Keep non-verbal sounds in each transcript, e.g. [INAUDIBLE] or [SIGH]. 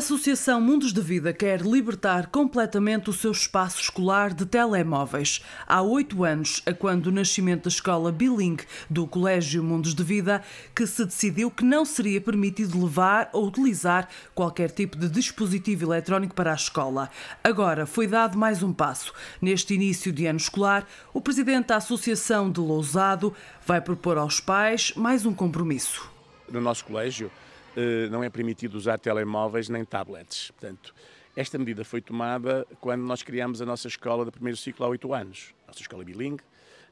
Associação Mundos de Vida quer libertar completamente o seu espaço escolar de telemóveis. Há oito anos, a quando o nascimento da escola bilingue do Colégio Mundos de Vida, que se decidiu que não seria permitido levar ou utilizar qualquer tipo de dispositivo eletrónico para a escola. Agora foi dado mais um passo. Neste início de ano escolar, o presidente da Associação de Lousado vai propor aos pais mais um compromisso. No nosso colégio, eh, não é permitido usar telemóveis nem tablets. Portanto, esta medida foi tomada quando nós criamos a nossa escola de primeiro ciclo há oito anos, a nossa escola é bilingue.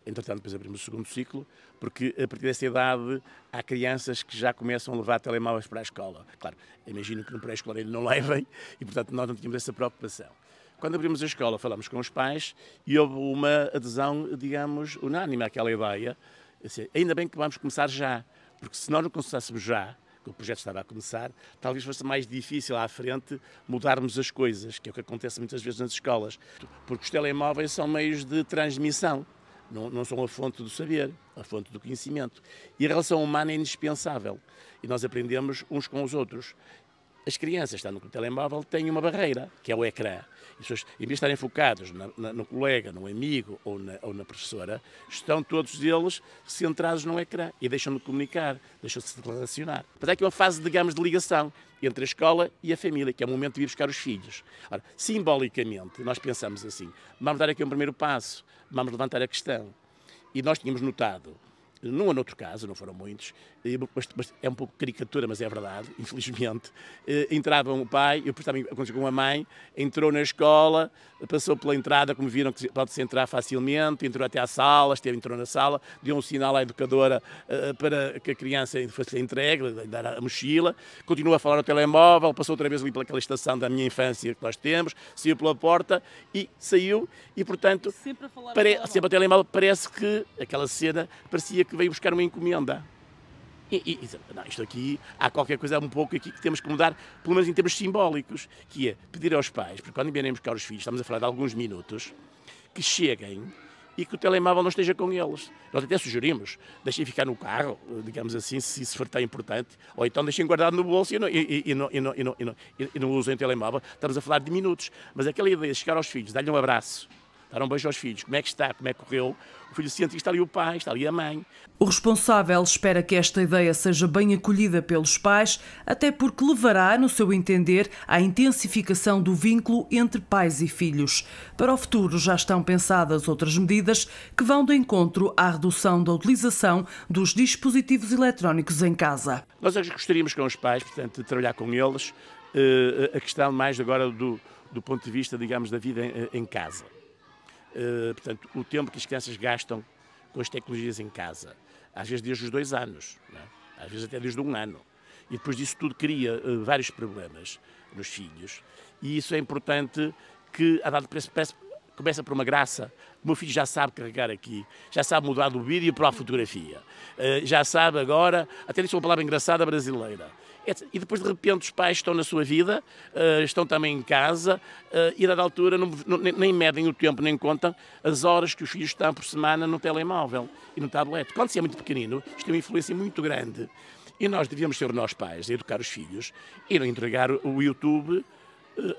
Entretanto, depois abrimos o segundo ciclo, porque a partir dessa idade há crianças que já começam a levar telemóveis para a escola. Claro, imagino que no pré-escolar eles não levem e, portanto, nós não tínhamos essa preocupação. Quando abrimos a escola, falámos com os pais e houve uma adesão, digamos, unânime àquela ideia. Assim, ainda bem que vamos começar já, porque se nós não começássemos já, o projeto estava a começar, talvez fosse mais difícil à frente mudarmos as coisas, que é o que acontece muitas vezes nas escolas, porque os telemóveis são meios de transmissão, não, não são a fonte do saber, a fonte do conhecimento. E a relação humana é indispensável e nós aprendemos uns com os outros as crianças, estando no telemóvel, têm uma barreira, que é o ecrã. E, pessoas, em vez de estarem focados na, na, no colega, no amigo ou na, ou na, professora, estão todos eles centrados no ecrã e deixam de comunicar, deixam de se relacionar. Mas há aqui uma fase, digamos, de ligação entre a escola e a família, que é o momento de ir buscar os filhos. Ora, simbolicamente, nós pensamos assim, vamos dar aqui um primeiro passo, vamos levantar a questão. E nós tínhamos notado num ou é noutro caso, não foram muitos, eh, mas, mas, é um pouco caricatura, mas é verdade, [LAUGHS] infelizmente, eh, entrava o pai, eu estava também aconteceu com a mãe, entrou na escola, passou pela entrada, como viram que pode-se entrar facilmente, entrou até à sala, esteve, entrou na sala, deu um sinal à educadora eh, para que a criança fosse entregue, dar a mochila, continuou a falar no telemóvel, passou outra vez ali pelaquela estação da minha infância que nós temos, saiu pela porta e saiu, e portanto, sempre a falar pare, sempre telemóvel, parece que aquela cena parecia que veio buscar uma encomenda. E, e, não, isto aqui, há qualquer coisa, há um pouco aqui que temos que mudar, pelo menos em termos simbólicos, que é pedir aos pais, porque quando vierem buscar os filhos, estamos a falar de alguns minutos, que cheguem e que o telemóvel não esteja com eles. Nós até sugerimos, deixem ficar no carro, digamos assim, se isso for tão importante, ou então deixem guardado no bolso e não, e, não, usem o telemóvel. Estamos a falar de minutos. Mas aquela ideia de chegar aos filhos, dar-lhe um abraço, dar um beijo aos filhos, como é que está, como é que correu. O filho sente que está ali o pai, está ali a mãe. O responsável espera que esta ideia seja bem acolhida pelos pais, até porque levará, no seu entender, à intensificação do vínculo entre pais e filhos. Para o futuro já estão pensadas outras medidas que vão de encontro à redução da utilização dos dispositivos eletrónicos em casa. Nós é gostaríamos com os pais, portanto, de trabalhar com eles eh, a questão mais agora do, do ponto de vista, digamos, da vida em, em casa. Eh, portanto, o tempo que as crianças gastam com as tecnologias em casa, às vezes desde os dois anos, é? às vezes até desde um ano. E depois disso tudo cria uh, vários problemas nos filhos. E isso é importante que, a dado preço, preço começa por uma graça. O meu filho já sabe carregar aqui, já sabe mudar do vídeo para a fotografia, eh, já sabe agora, até disse uma palavra engraçada brasileira, é, e depois, de repente, os pais estão na sua vida, eh, estão também em casa eh, e, a dada altura, não, nem medem o tempo, nem contam as horas que os filhos estão por semana no telemóvel e no tablet. Quando se é muito pequenino, isto tem uma influência muito grande. E nós devíamos ser nós pais a educar os filhos e não entregar o YouTube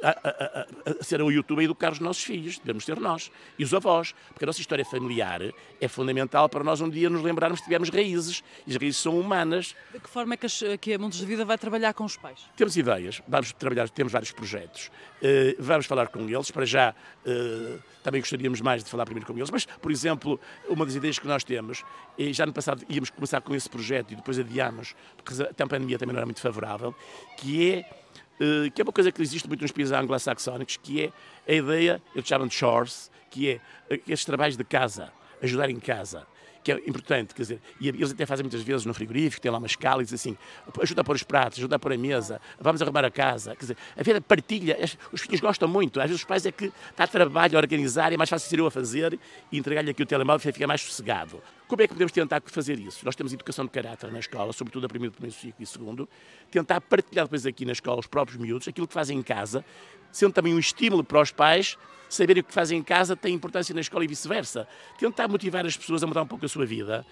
a, a, a, ser o YouTube a educar os nossos filhos, devemos ser nós e os avós, porque a nossa história familiar é fundamental para nós um dia nos lembrarmos que tivemos raízes e as raízes são humanas. De que forma é que, as, que a Mundos de Vida vai trabalhar com os pais? Temos ideias, vamos trabalhar, temos vários projetos, uh, vamos falar com eles, para já uh, também gostaríamos mais de falar primeiro com eles, mas, por exemplo, uma das ideias que nós temos, e já no passado íamos começar com esse projeto e depois adiámos, porque a pandemia também não era muito favorável, que é eh, que é uma coisa que existe muito nos países anglo-saxónicos, que é a ideia, eles chamam de chores, que é eh, estes trabalhos de casa, ajudar em casa que é importante, quer dizer, e eles até fazem muitas vezes no frigorífico, tem lá uma escala e dizem assim, ajuda a pôr os pratos, ajuda a pôr a mesa, vamos arrumar a casa, quer dizer, a a partilha, os filhos gostam muito, às vezes os pais é que dá trabalho a organizar, é mais fácil ser eu a fazer e entregar-lhe aqui o telemóvel fica mais sossegado. Como é que podemos tentar fazer isso? Nós temos educação de caráter na escola, sobretudo a primeiro, primeiro ciclo e segundo, tentar partilhar depois aqui na escola os próprios miúdos, aquilo que fazem em casa, sendo também um estímulo para os pais saber o que fazem em casa tem importância na escola e vice-versa. Tentar motivar as pessoas a mudar um pouco a sua vida.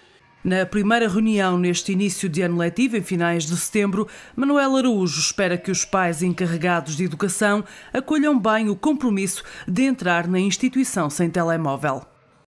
Na primeira reunião neste início de ano letivo, em finais de setembro, Manuel Araújo espera que os pais encarregados de educação acolham bem o compromisso de entrar na instituição sem telemóvel.